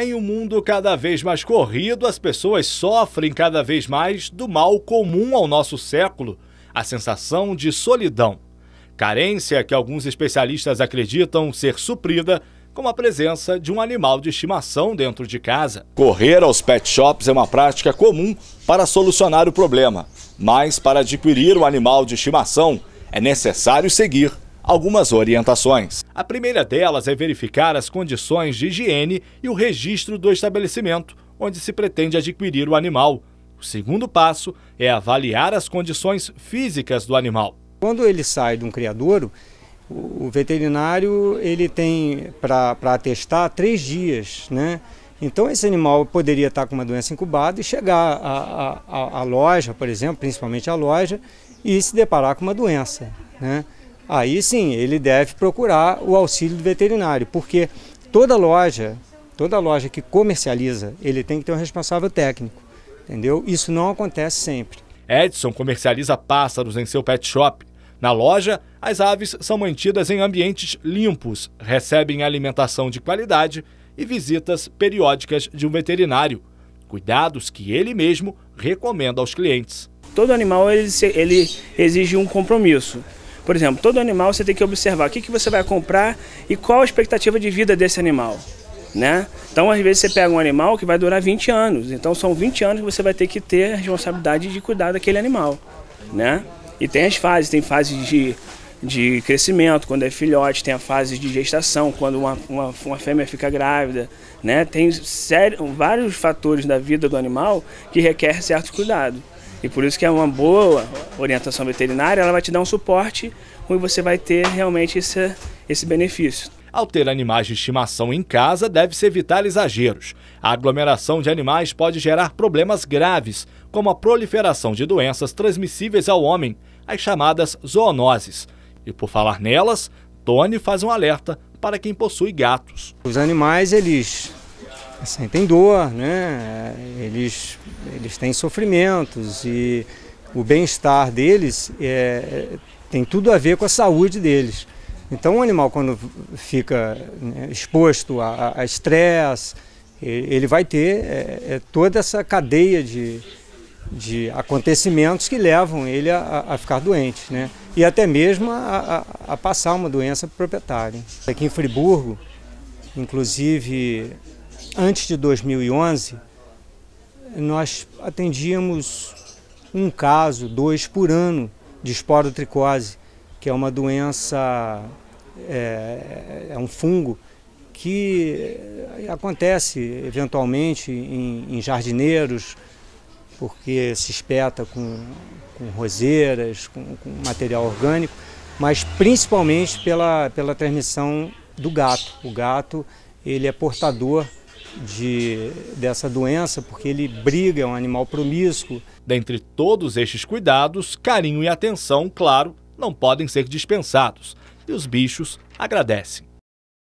Em um mundo cada vez mais corrido, as pessoas sofrem cada vez mais do mal comum ao nosso século, a sensação de solidão. Carência que alguns especialistas acreditam ser suprida com a presença de um animal de estimação dentro de casa. Correr aos pet shops é uma prática comum para solucionar o problema, mas para adquirir um animal de estimação é necessário seguir algumas orientações. A primeira delas é verificar as condições de higiene e o registro do estabelecimento onde se pretende adquirir o animal. O segundo passo é avaliar as condições físicas do animal. Quando ele sai de um criadouro, o veterinário ele tem para atestar três dias, né? Então esse animal poderia estar com uma doença incubada e chegar à, à loja, por exemplo, principalmente à loja, e se deparar com uma doença, né? aí sim ele deve procurar o auxílio do veterinário, porque toda loja, toda loja que comercializa, ele tem que ter um responsável técnico, entendeu? Isso não acontece sempre. Edson comercializa pássaros em seu pet shop. Na loja, as aves são mantidas em ambientes limpos, recebem alimentação de qualidade e visitas periódicas de um veterinário. Cuidados que ele mesmo recomenda aos clientes. Todo animal ele, ele exige um compromisso. Por exemplo, todo animal você tem que observar o que, que você vai comprar e qual a expectativa de vida desse animal. Né? Então, às vezes, você pega um animal que vai durar 20 anos. Então, são 20 anos que você vai ter que ter a responsabilidade de cuidar daquele animal. Né? E tem as fases, tem fases de, de crescimento, quando é filhote, tem a fase de gestação, quando uma, uma, uma fêmea fica grávida. Né? Tem sério, vários fatores da vida do animal que requer certo cuidado. E por isso que é uma boa orientação veterinária, ela vai te dar um suporte onde você vai ter realmente esse, esse benefício. Ao ter animais de estimação em casa, deve-se evitar exageros. A aglomeração de animais pode gerar problemas graves, como a proliferação de doenças transmissíveis ao homem, as chamadas zoonoses. E por falar nelas, Tony faz um alerta para quem possui gatos. Os animais, eles sentem dor, né? eles, eles têm sofrimentos e o bem-estar deles é, é, tem tudo a ver com a saúde deles. Então o animal quando fica né, exposto a, estresse, ele vai ter é, é toda essa cadeia de, de acontecimentos que levam ele a, a ficar doente, né? E até mesmo a, a, a passar uma doença para o proprietário. Aqui em Friburgo, inclusive antes de 2011, nós atendíamos um caso, dois por ano de esporotricose, que é uma doença, é, é, é um fungo que acontece eventualmente em, em jardineiros, porque se espeta com, com roseiras, com, com, material orgânico, mas principalmente pela, pela transmissão do gato. O gato ele é portador de, dessa doença, porque ele briga, é um animal promíscuo. Dentre todos estes cuidados, carinho e atenção, claro, não podem ser dispensados. E os bichos agradecem.